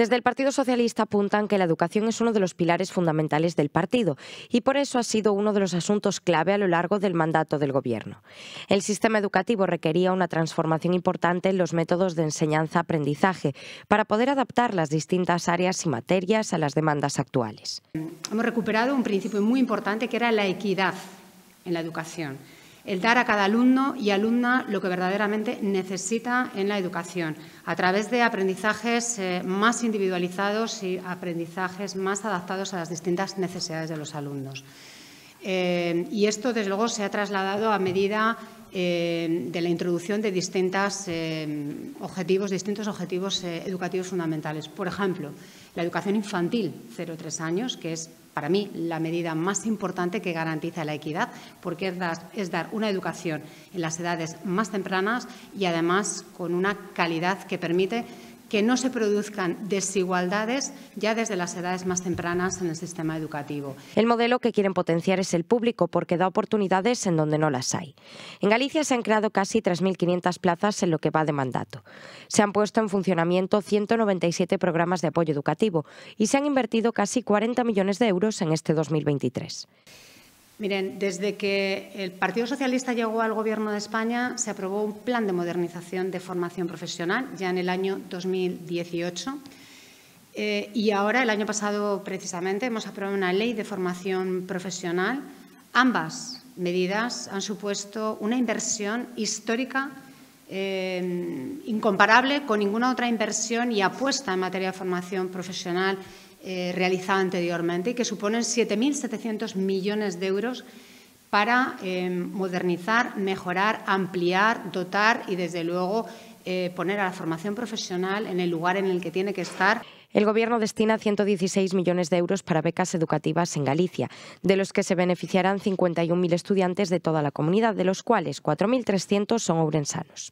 Desde el Partido Socialista apuntan que la educación es uno de los pilares fundamentales del partido y por eso ha sido uno de los asuntos clave a lo largo del mandato del Gobierno. El sistema educativo requería una transformación importante en los métodos de enseñanza-aprendizaje para poder adaptar las distintas áreas y materias a las demandas actuales. Hemos recuperado un principio muy importante que era la equidad en la educación el dar a cada alumno y alumna lo que verdaderamente necesita en la educación, a través de aprendizajes eh, más individualizados y aprendizajes más adaptados a las distintas necesidades de los alumnos. Eh, y esto, desde luego, se ha trasladado a medida eh, de la introducción de distintas, eh, objetivos, distintos objetivos educativos fundamentales. Por ejemplo, la educación infantil 0-3 años, que es para mí la medida más importante que garantiza la equidad, porque es dar una educación en las edades más tempranas y además con una calidad que permite que no se produzcan desigualdades ya desde las edades más tempranas en el sistema educativo. El modelo que quieren potenciar es el público porque da oportunidades en donde no las hay. En Galicia se han creado casi 3.500 plazas en lo que va de mandato. Se han puesto en funcionamiento 197 programas de apoyo educativo y se han invertido casi 40 millones de euros en este 2023. Miren, desde que el Partido Socialista llegó al Gobierno de España, se aprobó un plan de modernización de formación profesional ya en el año 2018. Eh, y ahora, el año pasado precisamente, hemos aprobado una ley de formación profesional. Ambas medidas han supuesto una inversión histórica eh, incomparable con ninguna otra inversión y apuesta en materia de formación profesional eh, realizada anteriormente y que suponen 7.700 millones de euros para eh, modernizar, mejorar, ampliar, dotar y, desde luego, eh, poner a la formación profesional en el lugar en el que tiene que estar. El Gobierno destina 116 millones de euros para becas educativas en Galicia, de los que se beneficiarán 51.000 estudiantes de toda la comunidad, de los cuales 4.300 son obrensanos.